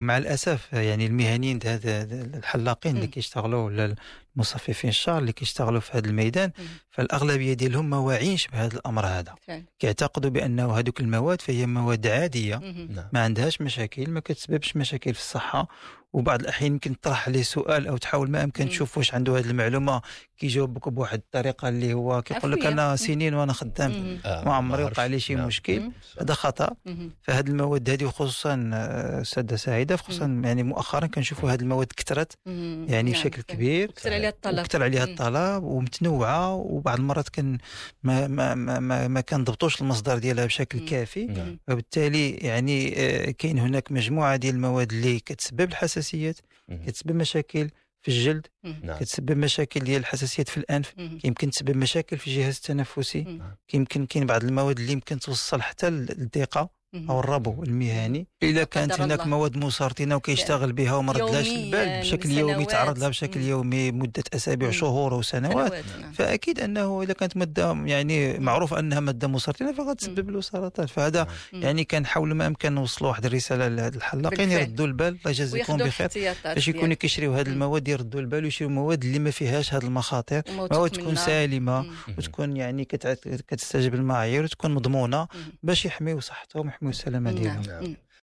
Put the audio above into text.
مع الاسف يعني المهنيين هذا الحلاقين اللي كيشتغلوا ولا المصففين الشعر اللي كيشتغلوا في هذا الميدان فالاغلبيه ديالهم ما واعينش بهذا الامر هذا كيعتقدوا بانه هذوك المواد فهي مواد عاديه نعم. ما عندهاش مشاكل ما كتسببش مشاكل في الصحه وبعض الاحيان يمكن تطرح عليه سؤال او تحاول ما امكن تشوف واش عنده هذه المعلومه كيجاوبك بواحد الطريقه اللي هو كيقول لك انا سنين وانا خدام آه، ما عمري وقع لي شي نعم. مشكل هذا خطا فهذه المواد هذه وخصوصا استاذه سعيده خصوصا يعني مؤخرا كنشوفوا هذه المواد كثرت يعني نعم، بشكل كبير كثر عليها الطلب كثر عليها الطلب ومتنوعه بعض المرات كان ما ما ما, ما, كنضبطوش المصدر ديالها بشكل كافي نعم. وبالتالي يعني آه، كاين هناك مجموعه ديال المواد اللي كتسبب الحساسيات كتسبب مشاكل في الجلد نعم. كتسبب مشاكل ديال الحساسيات في الانف يمكن تسبب مشاكل في الجهاز التنفسي يمكن كاين بعض المواد اللي يمكن توصل حتى للضيقه او الربو المهني اذا كانت هناك مواد مسرطنه وكيشتغل بها وما ردلاش البال بشكل يومي تعرض لها بشكل يومي مده اسابيع شهور وسنوات نعم. فاكيد انه اذا كانت ماده يعني معروف انها ماده مسرطنه فغتسبب له سرطان فهذا يعني كنحاولوا ما امكن نوصلوا واحد الرساله لهاد الحلاقين يردوا البال الله يجازيكم بخير باش يكونوا كيشريوا هذه المواد يردوا البال ويشريوا مواد اللي ما فيهاش هذه المخاطر مواد تكون سالمه وتكون يعني كتستجيب المعايير وتكون مضمونه باش يحميوا صحتهم يحموا السلامه نعم. ديالهم نعم.